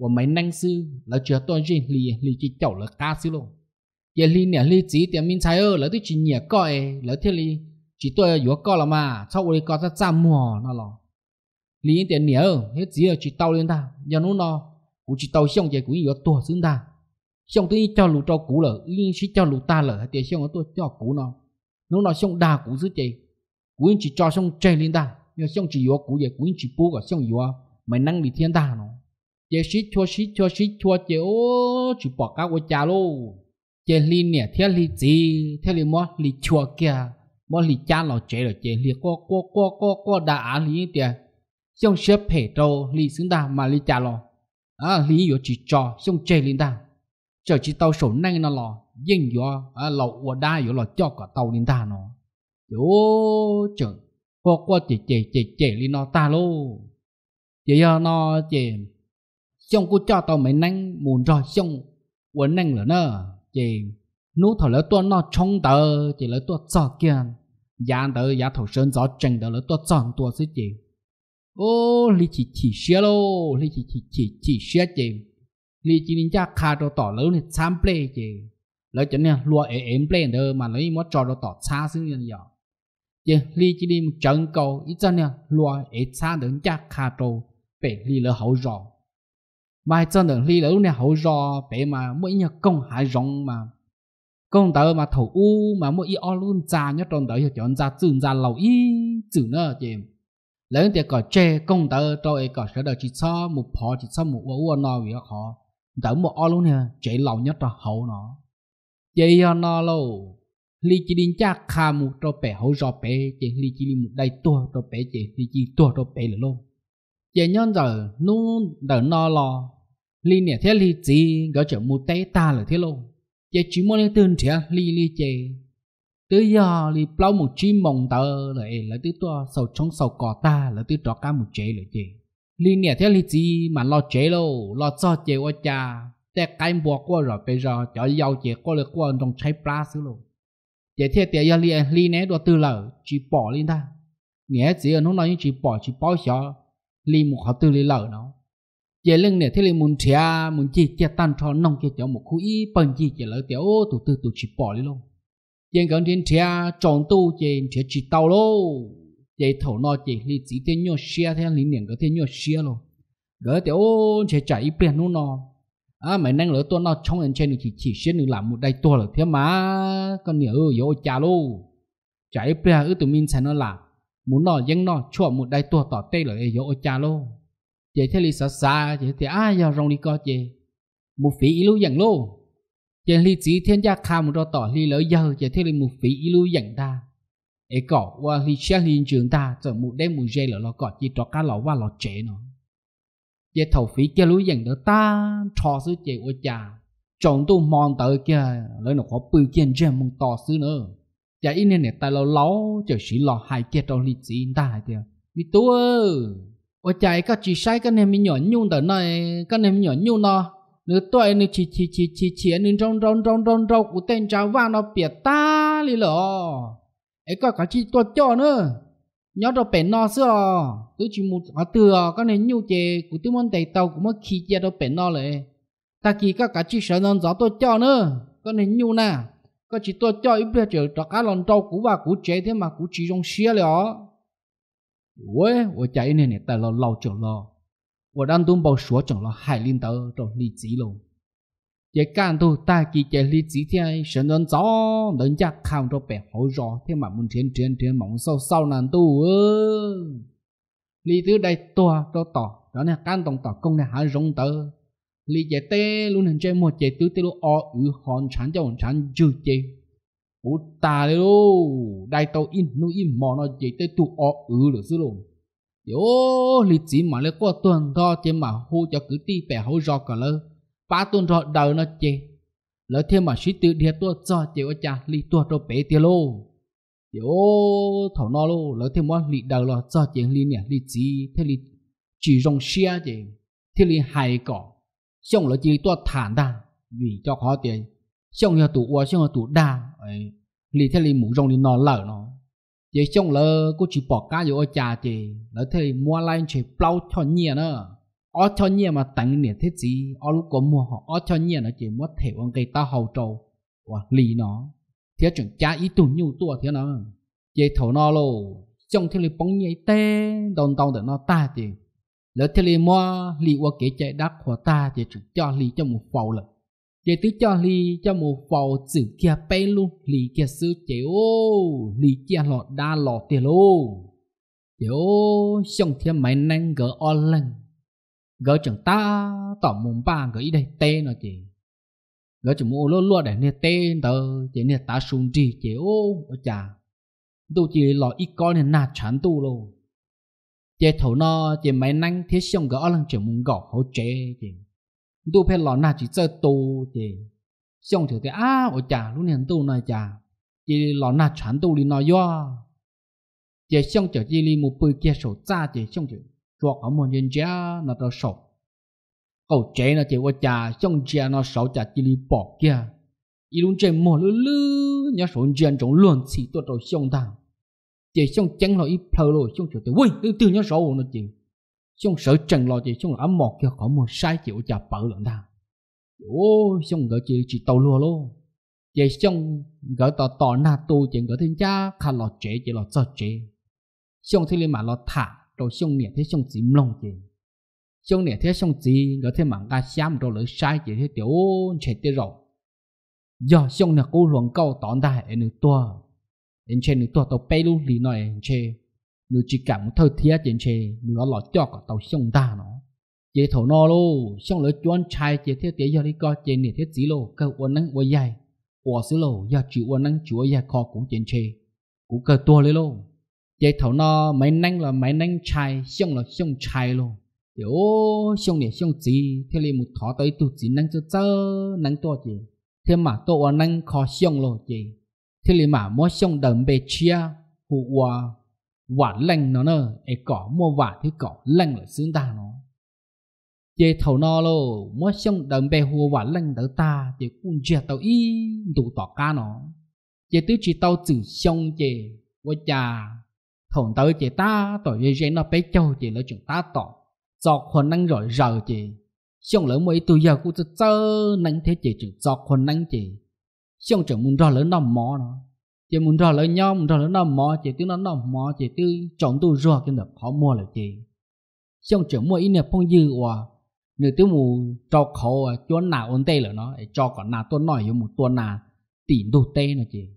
A: và mấy nánh sư lỡ chưa tua gì li li chỉ chậu lỡ ca sư luôn chế li nè li chỉ tiền minh trái ơ lỡ tôi chỉ nhẹ coi lỡ thiên li chỉ tôi yếu coi là mà sau rồi coi ra ra mùa nó lò li tiền nhẹ ơ hết chỉ là chỉ tao lên ta giờ nó nó cụ chỉ tàu xong vậy cụ yêu tua xứng ta xong tôi cho lũ cho cụ lợ yên sĩ cho lũ ta lợ thì xong tôi cho cụ nó nó nó xong đa cụ dưới chị cụ chỉ cho xong chơi lên ta nhưng xong chỉ yêu cụ vậy cụ chỉ bố cả xong yêu mày năng bị thiên ta nó chị sĩ chua sĩ chua sĩ chua chị ô bỏ cá của cha luôn chị li nè theo li gì theo li mua li chua kia mua li cha lò chế rồi chị li co co co co co đã lý tiền xong xếp hệ trâu li xứng ta mà li cha lò 啊，你有只 cho xong chơi lên đàn chờ chỉ tàu sổ năng nó lò dân gió à lò ua đa gió lò cho cả tàu lên đàn nó chỗ chờ qua qua chỉ chỉ chỉ chỉ lên nó ta lô chỉ giờ à, nó chỉ xong cô cho tàu mấy năng muốn rồi xong uốn năng nữa nữa chỉ nú thở lỡ tuôn nó trông tờ chỉ lỡ tuôn cho kia giá tờ giá thầu sơn gió chừng tờ lỡ tuôn chọn tuôn xí chỉ ô li chỉ chỉ xe lô li chỉ chỉ chỉ chỉ xe chị li chỉ nên cha khá cho tỏ lớn thì sam play cho nên lúa ế ếm play mà lấy mất cho nó tỏ xa xứ nhân giờ chị li chỉ đi chân cầu ít chân nè lúa ế xa đến cha bể li lỡ hậu rõ mà chân đến li lỡ nè hậu rõ bể mà mỗi nhà công hải rộng mà công tớ mà thầu u mà mỗi y o luôn cha nhất trong tớ cho chọn ra trường ra lầu y chữ nữa chị lớn thì có chê công tử tôi có sở đời chỉ cho một phò chỉ cho một uo nó vì nó khó đỡ một o luôn nha chạy lâu nhất là hậu nó chạy nó lâu lý chỉ đến chắc khá một trò bé hậu rõ bé chạy lý chỉ một đầy tua trò bé chạy lý chỉ tua trò bé là luôn chạy nhân giờ nu đỡ nó lo lý nè thế lý chỉ gọi chở một tay ta là thế luôn chạy chỉ muốn lên tương trẻ lý lý chạy tới giờ thì lâu một chim mong tờ lại là tới to sầu trong sầu cỏ ta là tới trọ cá một chế lại chế li nè theo li gì mà lo chế lô lo cho chế qua cha แต่การบวกว่าเราไปรอจะยาวเจี๋ยก็เลยกว่าตรงใช้ปลาซื้อลงเจี๋ยเทียเตียเรียนลีเนี้ยตัวตื่นเลยจีปอลินท่าเนี่ยเจี๋ยน้องน้อยจีปอจีปอเสียลีมุขเขาตื่นเลยเลยเนาะเจี๋ยเรื่องเนี่ยที่ลีมุนเทียมุนจีเจี๋ยตั้งทอนน้องเจี๋ยเจี๋ยมุขคุยเปิ้ลจีเจี๋ยเลยเตียวตัวตื่นตัวจีปอลิลง tiền gần thiên thia trọng tu tiền thia chỉ tàu lô tiền thầu nó chỉ thì chỉ thiên nhau xe thiên lý niệm có thiên nhau xe lô gỡ tiền ô chỉ chạy biển luôn nó à mày năng lỡ tôi nó trong anh trên thì chỉ xe được làm một đại tua là thế mà con nhớ yếu cha lô chạy biển ở tụi mình sẽ nó làm muốn nó dân nó chọn một đại tua tỏ tay là yếu cha lô chỉ thế lý sợ xa chỉ thế ai giờ rong đi coi chỉ một phí lưu dần lô chẳng li chỉ thiên gia khao một đo tỏ li lỡ giờ chẳng thế li một phí lưu lui dặn ta ấy cỏ qua li xe li trường ta rồi một đêm một dây lỡ lo cỏ chỉ trọ cá lọ qua lọ trẻ nó giờ thầu phí kia lưu dặn đỡ ta trò sư chị ô cha chọn tu mòn tới kia lấy nó có bự kiên trên mông to sư nữa chả ít nên ta lâu lâu chờ sĩ lọ hai kia trong li chỉ ta hai kia đi tu ơ ô chạy các chị sai các em nhỏ nhung tới này các em nhỏ nhung nó nếu tuổi nếu chỉ chỉ chỉ chỉ chỉ nếu trong trong trong trong trong của tên cháu vàng nó biệt ta đi lọ ấy có cả chi tôi cho nữa nhớ đâu bể no xưa cứ chỉ một ở từ có nên nhu chè của tôi muốn đầy tàu cũng mất khí chia đâu bể nó lệ, ta kỳ có cả chi sợ non gió tôi cho nữa có nên nhu nè có chỉ tôi cho ít bây giờ cho cá lon trâu của bà của chế thế mà của chỉ trong xia lọ ôi ôi chạy này này ta lo lâu chờ lo 我让东宝所长了海领导做例子了。这干都大几这例子天，神人早人家看着白好 rõ，天嘛门前天天忙 sau sau 难度 ơ. Lý thứ đây toa cho tỏ, đó nè can tổng tỏ công nè hả rong tờ. Lý chế tê luôn hình chơi một chế tứ tê luôn o ứ hòn cho hòn chán dư chế. Ú ta lô, đây tao in nu in mò nó chế tê tu o ứ lửa sư luôn yo li chỉ mà lấy qua tuần thọ chỉ mà hô cho cứ ti bẻ hô rò cả lơ ba tuần thọ đầu nó chê lỡ thêm mà suy tư địa tua cho chỉ ở cha li tua cho bé tiệt lô yo thọ nó lô lỡ thêm mà li đầu lo cho chỉ li nè li chỉ thế li chỉ rong xia chỉ thế li hài cỏ xong lỡ chỉ tua thản da vì cho khó tiền xong giờ tụ qua xong giờ tụ đa ấy li thế li mũ rong li nó lở nó chị chồng lơ cô chỉ bỏ cá vô cha chị lỡ thì mua lại chị bao cho nhiều nữa ở cho nhiều mà tặng nhiều thế gì ở lúc có mua họ ở cho nhiều nữa chỉ mất thể ông cái ta hầu trâu và lì nó thế chuẩn cha ý tưởng nhiều tuổi thế nó chị thầu nó lô trong thế là bóng nhảy tê đồng đồng để nó ta chị lỡ thế là mua lì qua kế chạy đắt của ta thì chuẩn cho lì cho một phẩu lận chế tứ cho li cho một vào chữ kia pe luôn li kia sư chế ô li kia lọ đa lọ tiền lô chế ô xong thêm mấy năng gỡ o lần gỡ chẳng ta tỏ mồm ba gỡ ý đây tê nó chị gỡ chẳng mua lô lô để nè tê tờ chế nè ta xuống trì chế ô ở chà tu chỉ lọ ít con nè nà chán tu lô chế thấu nó chế mấy năng thiết xong gỡ o lần chẳng muốn gõ hỗ chế chị tu phải lọ na chỉ chơi tu thì xong thì cái à, ở chả lúc này tu này chả chỉ lọ na chán tu đi nói yo, chỉ xong chỉ chỉ li một bữa kia sổ ra chỉ xong chỉ cho ở một nhân gia nó đó sổ cậu chế nó chỉ ở chả xong chả nó sổ chả chỉ li bỏ kia ý luôn chơi mò lư lư nhớ sổ nhân trong luôn chỉ tôi đâu xong thằng chỉ xong chẳng lo ít phơi rồi xong chỉ tôi quên từ từ nhớ sổ nó chỉ xong sợ trần lo gì xong là một cho khỏi một sai chịu chả bỡ lận ta ôi xong gỡ chị chị tàu lùa luôn chị xong gỡ tò tò na tu chị gỡ thiên cha khá lo chế chị lo cho chế xong thì lên mà lo thả rồi xong niệm thế xong chỉ mông chị xong niệm thế xong chỉ gỡ thêm mạng ca xám rồi lỡ sai chị thế tiểu chạy tiêu rồi giờ xong là cô luồng câu tỏ ra em nữ tua em chế nữ tua tàu bay luôn lý nói anh chế nếu chỉ cảm một thời thiết trên chế nếu lọt cho cả tàu xong ta nó chế thổ nó lô xong lỡ chuan chai chế thiết tế do đi co chế nè thiết dí lô cơ uốn năng uốn dài uốn xứ lô do chịu uốn năng chúa dài kho cũng trên chế cũng cơ tua lấy lô chế thổ nó máy năng là máy năng chai xong là xong chai lô ô xong nè xong gì thế liền một thọ tới tụt chỉ năng cho chớ năng to chế thế mà tôi uốn năng kho xong lô chế thế liền mà mua xong đầm bề chia hụa và lành nó nơ e cỏ mua vả thì cỏ lành là xứng ta nó chế thầu nó lô mua xong đầm bè hùa quả lành tới ta chế cũng chia tàu y đủ tỏ ca nó chế tứ chỉ tàu chữ xong chế quá cha thầu tới chế ta tỏ dây dây nó bé châu chế là chúng ta tỏ do khả năng rồi giờ chế xong lỡ mấy từ giờ cũng chơi năng thế chế chỉ do khả năng chế xong chẳng muốn rõ lớn nó mò nó chị muốn rõ lời nhau muốn rõ lời nào mò chị tư nó nào mò chị tư chọn tu rõ cái được khó mua là chị xong chuyện mua ít nè phong dư hòa nếu tư mù cho khẩu cho nà ổn tê là nó cho còn nà tuôn nổi với một tuôn nà tỉ đô tê là chị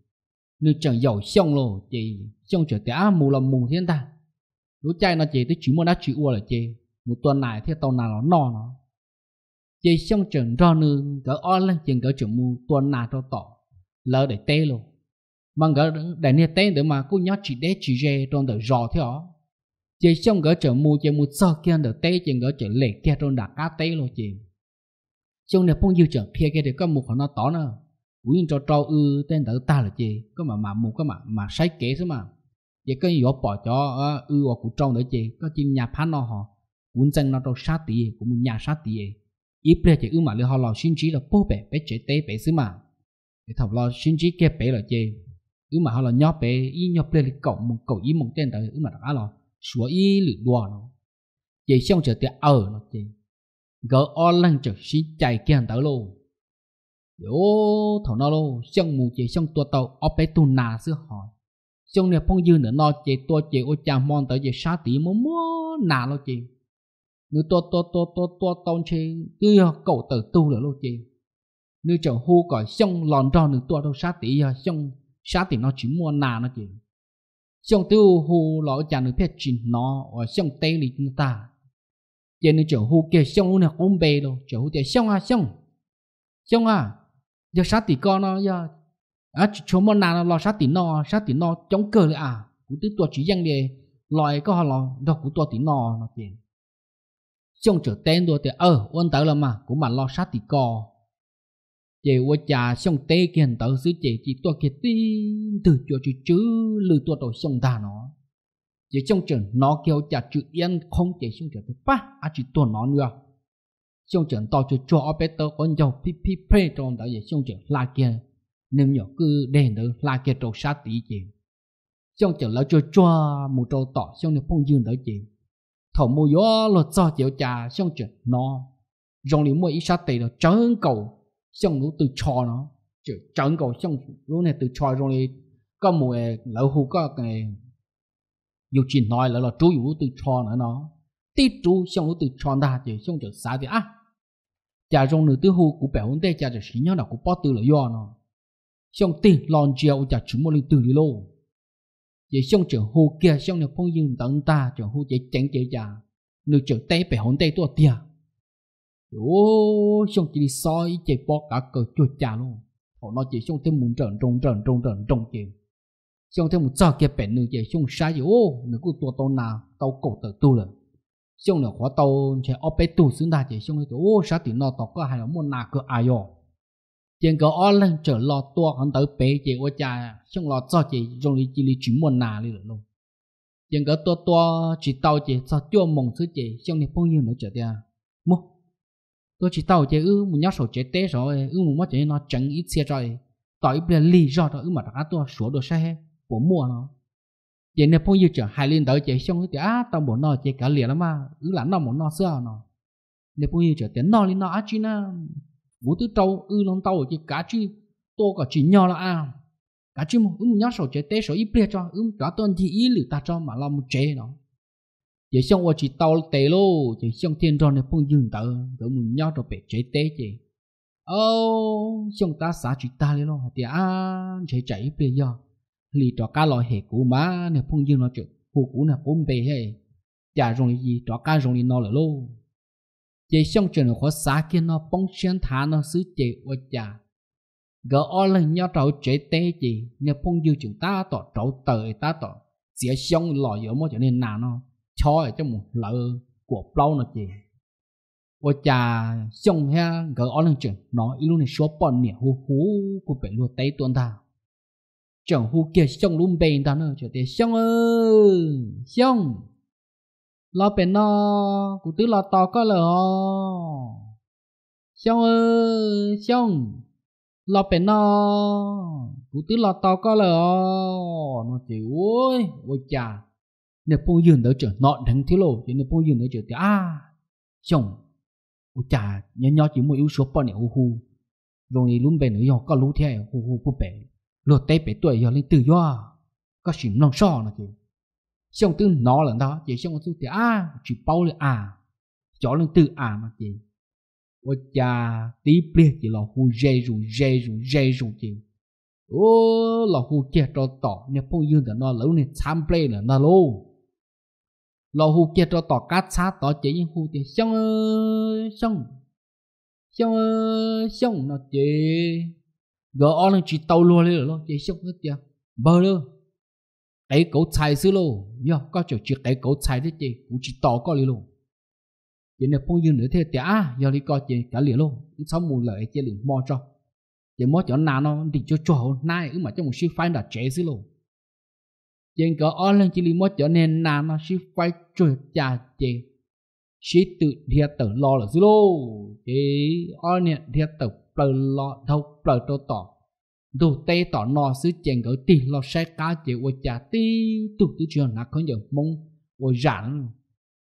A: nếu chẳng giàu xong rồi chị xong chuyện té mù là mù thiên ta lúc chạy nó chị tới chỉ muốn đã chịu ua là chị một tuôn nà thì tàu nà nó no nó chị xong chuyện rõ nữa cỡ o lên chuyện cỡ chuyện mù tuôn nà cho tỏ lỡ để tê luôn mang gỡ đại niệm tên được mà cô nhớ chỉ để chỉ về trong đời rõ thế ó chỉ trong gỡ chợ mua chỉ mua sơ kia được tê chị gỡ chợ lệ kia trong đặt cá tê luôn chị trong này phong yêu chợ kia kia thì có một khoản nó tỏ nữa quyên cho trâu ư tên tự ta là chị có mà mà mua có mà mà sai kế số mà vậy có gì bỏ cho ư ở của trâu nữa chị có chim nhà phá nó họ cuốn chân nó trâu sát tì của một nhà sát tì ý bây giờ ư mà lừa họ lo xin chỉ là bố bể bé chế tê bé xứ mà để thọc lo xin chỉ kia bé là chị ứng mà họ là nhóc bé y nhóc bé thì cậu một cậu y một tên tới ứng mà đó là số y lử đùa nó chỉ xong chờ tiệt ở nó chỉ gỡ lăng chờ xí chạy kia tới luôn yo thằng nó luôn xong mù chỉ xong tua tàu ở bé tu nà xưa hỏi xong nè phong dư nữa nó chỉ tua chỉ ô cha mon tới chỉ sa tí mồm mò nà lo chỉ nếu tua tua tua tua tua tông chỉ kia cậu tử tu nữa lo chỉ nếu chờ hô còi xong lòn tròn nữa tua đâu sát tí xong xa thì nó chỉ mua nà nó chỉ xong tiêu hù lọ chả nữa biết chỉ nó ở xong tê lì chúng ta giờ nó chở hù kia xong luôn là ôm bề rồi chở hù kia xong à xong xong à giờ xa thì con nó giờ à chỉ chúng mua nà nó lo xa thì nó xa thì nó chống cờ lại à cũng tức tua chỉ dân để lòi có họ lo, đó cũng tôi thì nó nó tiền xong chở tên rồi thì ờ ôn tới là mà cũng mà lo sát thì co chị của cha xong tê kiện tớ sư chị chỉ tua kia tin từ chỗ chữ chữ lư tua tổ xong ta nó chỉ trong trường nó kêu cha chữ yên không chỉ trong trường thứ ba à chữ tua nó nữa trong trường to chữ cho bé tớ có nhiều pi pi pre trong đó vậy trong trường là kia nếu nhỏ cứ đèn đó là kia trâu sát tỷ chị trong trường là cho cho một trâu tỏ trong trường phong dương đó chị thầu mua gió lột cho chịu cha trong trường nó dòng liễu mua ít sát tỷ đó trơn cầu xong nó từ cho nó chữ trận cầu xong lũ này từ cho rồi có một cái lỡ hú có cái dù chỉ nói là là chú yếu từ cho nữa nó tí chú xong nó từ cho ta chỉ xong chữ xả thì á, chả trong nửa tư của cũng bèo tê chả chữ sinh nhau nào của bỏ từ là do nó xong tí lon chiều chả chúng một lần từ đi luôn chỉ xong chữ hú kia xong là phong dương tận ta chữ hú chỉ tránh chỉ chả nửa chữ tê bèo tê tua tiệt ủa xong soi chạy bó cả cờ chua chà luôn họ nói chỉ xong thêm muốn trần trông trần trông trần trông chuyện xong thêm một giờ kia bèn nương chạy xong sai gì ô nửa cô tua tao nào tao cổ tự tu rồi xong nửa khóa tao chạy ốp tu xứng đa chạy xong thì ô sao thì nó tao có hai là muốn nà ai rồi chuyện cỡ ó lên trở lo tua hắn tới bé chạy ô cha xong lo cho chạy trong đi chỉ chỉ muốn nà đi luôn chuyện cỡ tua tua chỉ tao chạy cho chua mong thứ chạy xong thì bao nhiêu nữa trở ra tôi chỉ tàu chế ư một nhát sổ chế tế rồi ư một mắt chế nó chẳng ít xe rồi tỏi bia lì do đó ư mà đã tôi sổ đồ xe bỏ mua nó chế này phong yêu chở hai lên tới chế xong thì á tao bỏ nó chế cả liền lắm mà ư là nó muốn nó xưa nó này phong yêu chở tiền nó lên nó á chứ na bố tứ trâu ư nó tàu chế cá chứ tôi có chỉ nhỏ là à cá chứ một ư một nhát sổ chế tế sổ ít bia cho ư đó tôi thì ý lử ta cho mà làm một chế nó chỉ xong qua chỉ tàu tệ lô chỉ xong thiên rồi này phong dương tờ gỡ mừng nhau rồi bị chạy tế chị ô xong ta xả chỉ ta lên lo thì ăn chạy chạy bây giờ lì tỏ cá lòi hệ cũ má này phong dương nó chuyện cũ cũ là bốn bề hay chả dùng gì tỏ cá dùng đi nó là lô chỉ xong chuyện nó khó xả kia nó bông xuyên thả nó xứ chị ô chả gỡ o lên nhau trâu chạy tế chị này phong dương chúng ta tỏ trâu tờ ta tỏ chỉ xong lò ở mỗi chỗ nên nào nó cho cho một lỡ của plau nó chị và cha xong ha gỡ ở lên trường nó ít luôn này số bọn nè hú hú của bé luôn tay tuần ta chẳng hú kia xong luôn bên ta nữa cho tiền xong ơi xong lo bé nó cũng tứ lo to có lờ xong ơi xong lo bé nó cũng tứ lo to có lờ nó chịu ôi ôi cha 내뽕 윤더 저 nọ đánh thế thiếu thì 내뽕 윤더 저 à chồng u cha nhớ nhớ chỉ một yếu số bao u hu rồi này luôn bề nữa do có lú thế hu hu bút bề lột tay bề tuổi do lên từ do có xỉm non so là kì xong tư nó là đó chỉ xong tư thì à chỉ bao là à chó lên từ à mà kì u cha tí bia chỉ là hu dây rù dây rù dây rù kì ô là hu kia cho tỏ nhà phong dương là nó lâu này tham play là nó lâu lo hu kia cho tỏ cát sát tỏ chỉ hu thì xong xong xong xong nó chế gỡ o lên chỉ tàu luôn lên rồi chế xong hết chưa bơ lơ cái cậu xài xứ lô, nhớ có chỗ chỉ cái cậu xài đấy chị cũng chỉ tỏ có liền luôn chỉ này phong dương nữa thế thì à giờ đi coi chế cả liền luôn sống mù lợi chế liền mò cho chế mò cho nào nó đi cho chỗ nai mà trong một siêu phái đã chế xứ luôn trên cỡ ó lên chỉ lý trở nên nà nó sẽ phải trôi trà chế sẽ tự thiệt tử lo là dư lô chế ó nè thiệt tử bờ lo thâu bờ trô tỏ đồ tê tỏ nó sứ chèn cỡ tì lo sẽ cá chế ô trà tì tụ tứ trường là không dần mong ô rãn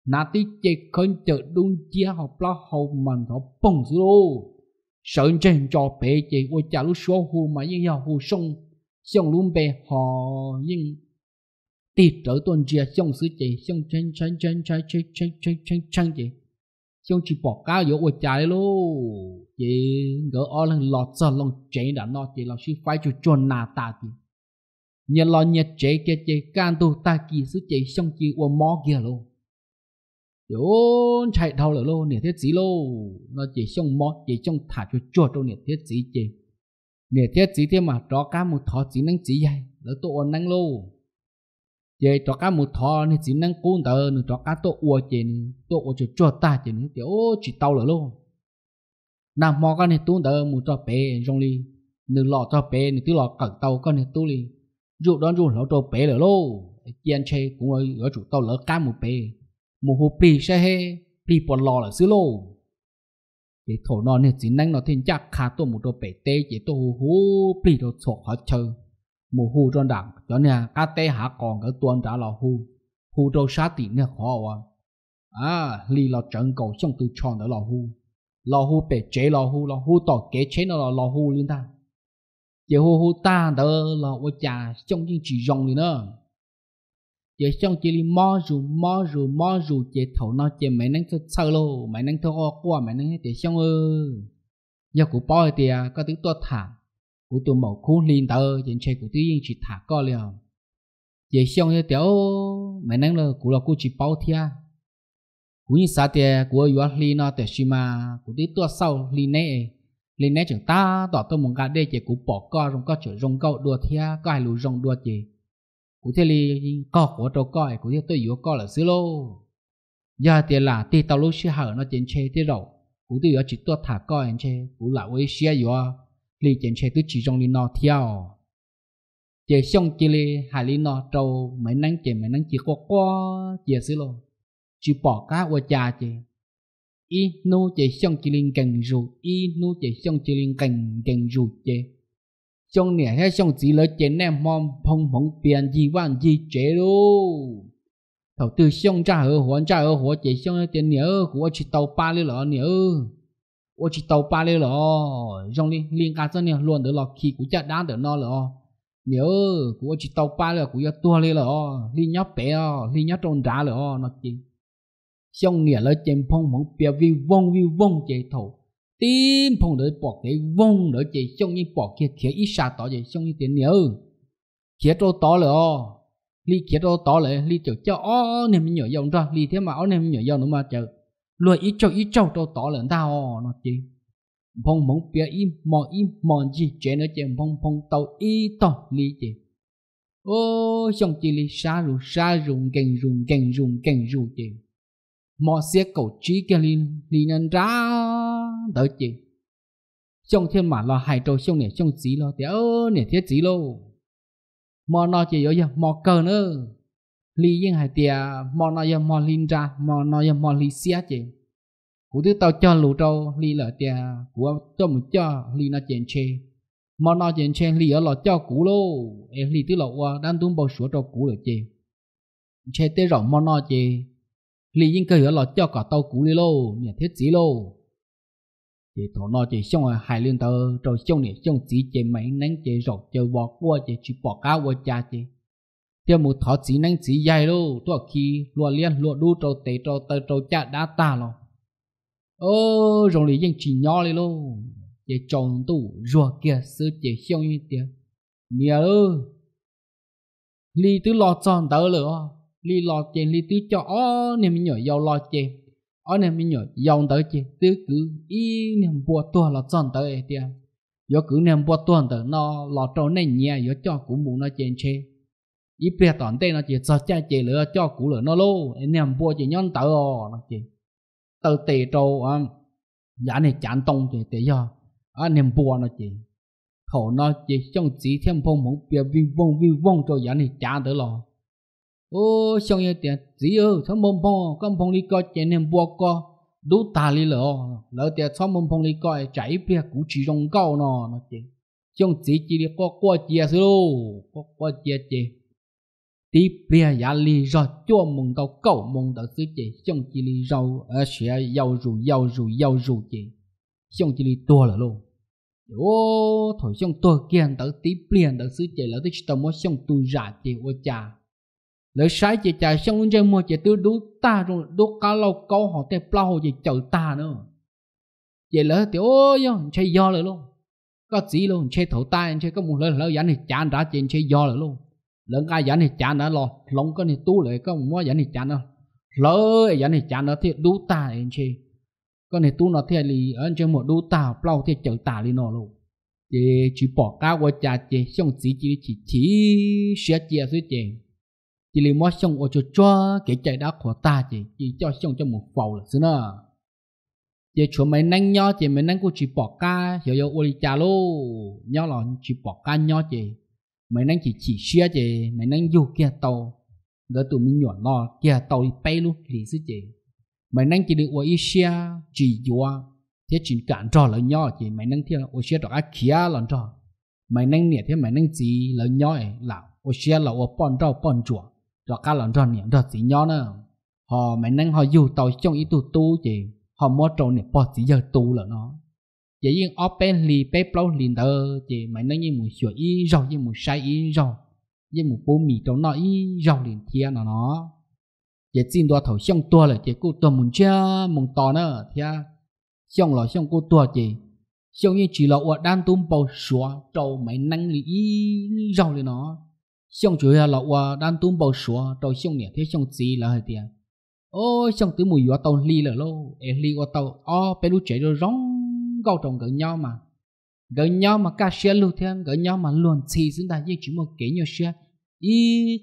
A: nà tí chế không chở đun chia học lo hầu mình thọ bông dư lô sợ trên cho bể chế ô trà lúc số hù mà yên hù sông xong luôn bề họ nhưng ti trở tuần chia xong sự chị xong chân chân chân chân chân chân chân chân chân chị xong chị bỏ cá vô quay lô chị gỡ o lần lọt giờ lần chạy đã nó chị là chị phải cho chuẩn nà ta chị nhà lo nhà chạy kia chạy can tu ta kỳ sự chị xong chị qua mò kia lô yo chạy đâu là lô nè thiết gì lô nó chị xong mò chị xong thả cho chuột đâu nè thiết gì chị nè thiết gì thế mà đó cá một thọ chỉ năng chỉ dây lỡ tụ năng lô chế cho cá một thò nên chỉ năng cún tờ nữa cho cá tổ uo chế nữa tổ uo cho cho ta chế nữa tiểu chỉ tàu là luôn nằm mò cái này tuôn tờ một cho bé trong ly nửa lọ cho bé nửa tí lọ cẩn tàu con này tu ly dụ đón dụ lọ cho bé là luôn chiên chê cũng ở ở chủ tàu lỡ cá một bé một hộp bì xe he bì bọt lọ là xíu luôn chế thổ nó này chỉ năng nó thiên chắc khá tổ một cho bé tê chế tổ hú bì đồ sổ hết chơi một hù tròn đẳng cho nên cá tế hạ còn ở tuần trả lò hù hù trâu sát tỷ nè khó à à lì lò trận cầu xong từ tròn đó lò hù lò hù bể chế lò hù lò hù tỏ kế chế nó lò là hù lên ta giờ hù hù ta đỡ lò ô chà trong những chỉ rong liền nữa giờ trong chỉ li mò rù mò rù mò rù chế thầu nó chế mấy nắng cho sơ lô mấy nắng cho qua mấy nắng chế xong ơ giờ của bò thì à, có tiếng tôi thảm cú tu mẫu cú linh tờ trên chơi cú tự nhiên chỉ thả co liền chỉ xong thì tiểu mẹ nắng là cú là cú chỉ bao thia cú như sao thì cú ở yuan linh nó để xí mà cú tự tua sau linh này linh này chúng ta tỏ tôi muốn cả đây chỉ cú bỏ co rong co chở rong câu đua thia co hai lù rong đua chỉ cú thế li co của tôi coi cú thế tôi yếu co là xí lô giờ thì là thì tao lúc xí hở nó trên chơi thế đầu, cú tự yếu chỉ tua thả co anh chơi cú là với xí yếu li chén chế tu chỉ trong li nó theo chế xong chế li hà li nó trâu mấy nắng chế mấy nắng chế qua qua chế xí lo chỉ bỏ cá qua cha chế y nu chế xong chế linh cần ru y nu chế xong chế linh cần cần ru chế trong nè hay xong chỉ lỡ chế nem mom phong mong biển gì vạn gì chế luôn đầu tư xong cha ở hồ cha ở hồ chế xong chế nè ở chỉ tàu ba li lỡ nè 我去投八六了哦，trong đi liên cả cho nhiều luôn đó là khi cũng chặt đá được nó rồi nếu của chỉ tàu ba là của tua lên rồi đi nhóc bé rồi đi nhóc tròn trả rồi nó chỉ xong nghĩa là chém phong mong bia vi vong vi vong chế thổ phong đợi bỏ cái vong đợi chế xong như bỏ kia kia ít xa tỏ chế xong như tiền nhớ kia trâu tỏ rồi đi kia trâu tỏ lại đi chở cho ó nem nhỏ dòng ra đi thế mà ó nem nhỏ dòng nó mà chờ luôn ít châu ít châu đâu tỏ lần ta ồ nó chứ phong mong bia im mò im mò gì chế nó chế phong phong tàu y to lý chế ô xong chỉ lý xa rù xa rùng gần rùng gần rùng gần rù chế mò xe cầu trí kia linh lý nhân ra đỡ chế xong thiên mà lo hài trâu xong này xong chỉ lo thì ơ này thế chỉ lo mò nó chế yếu yếu mò cờ nữa li yên hai tia mò nó yên mò lin ra mò nó yên mò li xia chị cụ thứ tao cho lũ trâu li là tia của cho một cho li nó chèn chê mò nó chèn chê li ở lò cho cũ lô em li tức là qua đang tung bao sữa trâu cũ rồi chị chê tê rộng mò nó chị li yên cơ ở lò cho cả tao cũ li lô nhà thiết gì lô chị thổ nó chị xong rồi hai liên tờ trâu xong này xong chỉ chị mấy nắng chị rộng chơi bọt qua chị chỉ bọt cá qua cha chị tiêu một thọ chỉ năng chỉ dài lô tua khi lùa liên lùa đu trâu tế trâu tờ trâu chạ đá ta lô ô rồng lý dân chỉ nhỏ lê lô để chồng tủ rùa kia sư chế hiểu như tiếng mía ơ lý tứ lo tròn tớ lửa lý lo chê lý tứ cho ó nên mình nhỏ giàu lo chê ó nên mình nhỏ giàu tớ chê tứ cứ y niệm bùa tua lo tròn tớ ấy tiếng yo cứ niệm bùa tua tớ nó lo trâu này nhẹ yo cho cũng muốn nó chê chê ý bia toàn tên nó chỉ cho cha chị lửa cho cũ lửa nó lô niềm bùa chỉ nhon tờ ò nó chỉ tờ tề trâu à giá này chán tông chỉ tề do à niềm bùa nó chỉ khổ nó chỉ trong chỉ thêm phong mong bia vi vong vi vong cho giá này chán tớ lo ô xong như tiền chỉ ơ xong mông phong con phong đi coi chỉ niềm bùa co đủ ta lý lỡ lỡ tiền xong mông phong đi coi chảy bia cũ chỉ rong cao nó nó chỉ trong chỉ chỉ đi qua qua chia sứ lô qua qua chia chỉ tí bia ya li rò cho mùng tàu cầu mùng tàu sư chị xong chỉ li rau ở xe yao rù yao rù yao rù chị xong chỉ li tua là luôn ô thổi xong tua kiên tàu tí bia tàu sư chị là tôi tàu mua xong tu giả chị ô cha lỡ sai chị cha xong lên trên mua chị tư đú ta rồi đú cá lâu câu họ tép lâu chị chờ ta nữa chị lỡ thì ô yo chơi do lại luôn có gì luôn chơi thổ tai chơi có một lần lỡ dẫn thì chán ra chị chơi do lại luôn lỡ ai dẫn thì chán nó lo lòng cái này tu lại có mua dẫn thì chán nó lỡ dẫn thì chán nó thì đu ta anh chị cái này tu nó thì lì anh trên một đu ta plau thì chở ta lì nó luôn chị chỉ bỏ cá qua cha chị xong chỉ chỉ chỉ chỉ sẽ chị sẽ chị chỉ lì mua xong ô cho cho cái chạy đá của ta chỉ, chỉ cho xong cho một phẩu là xin à. chị chỗ mấy nang nhau chỉ mấy nang của chỉ bỏ cá hiểu giờ ô lì cha lô nhau là chỉ bỏ cá nhau chỉ mấy nắng chỉ chỉ xia chị mấy nắng dù kia tàu đó tụi mình nhỏ lo kia tàu đi bay luôn lì sư chị mấy nắng chỉ được ở xia chỉ dùa thế chỉ cản trò là nhỏ chị mấy nắng thiên ở xia trò á kia là trò mấy nắng nhẹ thế mấy nắng chỉ là nhỏ là ở xia là ở bọn trò bọn chùa trò cá là trò nhẹ đó chỉ nhỏ nữa họ mấy nắng họ dù tàu trong ít tu tu chị họ mua trò này bỏ chỉ giờ tu là nó giờ dạ yên open li pe plo lin đơ chỉ mày nói như một sửa y rồi như một sai y rồi như một bố mì trong nó y rồi liền thiên nó nó giờ xin đo thầu xong tua là chỉ cô tua muốn chưa muốn to nữa thia xong là xong cô tua chỉ xong như chỉ là ở đan tum bầu sủa trâu mày năng li y rồi liền nó xong chủ là ở đan tum bầu sủa trâu xong nhỉ thế xong gì là thia ô xong từ mùi ở tàu li là lâu e li ở tàu o pe lu chạy rồi rong câu trọng gần nhau mà gần nhau mà ca xe lưu thêm gần nhau mà luôn thì chúng ta chỉ một cái nhau xe ý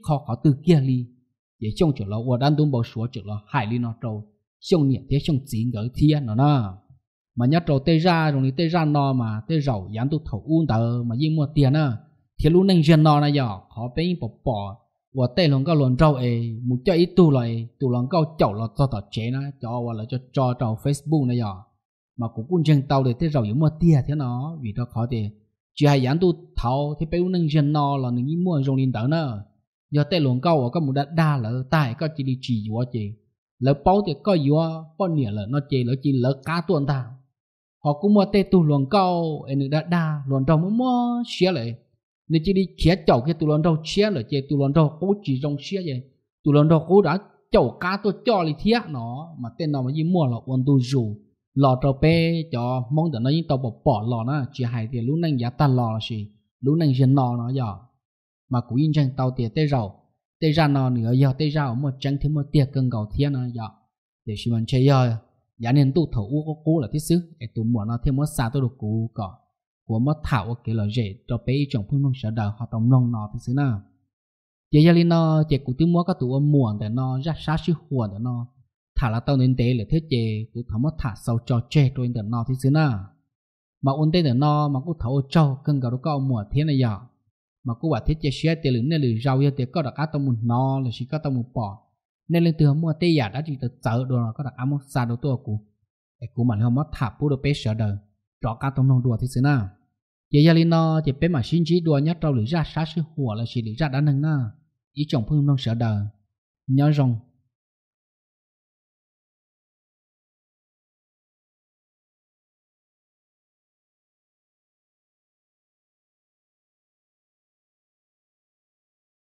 A: khó khó từ kia li để trong chỗ lo ở đan tung bảo số chỗ lo hải li nó trâu trong niệm thế trong chín gỡ thiên nó nè mà nhớ trâu tê ra rồi tê ra nó mà tê rầu dán tu thầu uôn tờ mà yên mua tiền nè thì lúc nâng dân nó là giờ khó bé bỏ bỏ và tê lòng cao lòng trâu ấy một cho ít tu lại tu lòng cao chậu là cho tờ chế nó cho và là cho cho trâu facebook này giờ mà cũng cũng chân tàu để thế rồi những mua tia thế nó vì đó khó thì chỉ hay dán tu thầu thế béo nâng dân nó là những mua dùng điện tử nữa do tê luồng câu ở các một đất đa là tài các chỉ đi chỉ gì chị lỡ bao thì có gì bao nhiêu là nó chỉ lỡ chỉ lỡ cá tuần ta họ cũng mua tê tu luồng câu em đa đa luồng đầu mới mua xé lại nếu chỉ đi xé chậu cái tu luồng đầu xé lại chơi tu luồng đầu cố chỉ trong xé vậy tu luồng đầu cố đã chậu cá tôi cho lại thiết nó mà tên nào mà gì mua là quan tu dù lò trâu bê cho mong đợi nó những tàu bỏ bỏ lò nó chỉ hại thì lúc nãy giá tan lò là gì lúc nãy dân lò nó giờ mà cũng yên chẳng tàu tiền tê rầu tê ra nó nữa giờ tê ra ở một chẳng thêm một tiền cần cầu thiên nó giờ để xí mình chơi giờ giá nên tu thầu u có cố là thiết xứ để tu muốn nó thêm một xa tôi được cố cỏ của mất thảo ở kia là dễ trâu bê trong phương nông sở đời họ tổng nông nó thiết xứ nào chị gia lên nó chị cũng tiếng múa các tụ âm để nó ra sát sư huồn để nó thả là tao nên tế là thế chế cứ thả mất thả sau cho chê tôi đợt no thế xứ nà mà ôn tên đợt no mà cũng thảo cho cần gạo đó có mùa thế này giờ mà cũng bảo thế chế xe tiền lưỡng nên lưỡng rau giờ tiền có đặc á tao muốn no là chỉ có tao muốn bỏ nên lên từ mua tế giả đã chỉ tự sợ đồ là có đặc á mua xa đồ tôi cũ cái cũ mà nó mất thả bù đồ bé sợ đờ rõ cá tông nông đùa thế xứ nà chế gia lên nó chế bé mà xin chí đùa nhất trâu lưỡng ra sát sư hùa là chỉ lưỡng ra đã nâng nà ý chồng phương nông sợ đờ nhớ rằng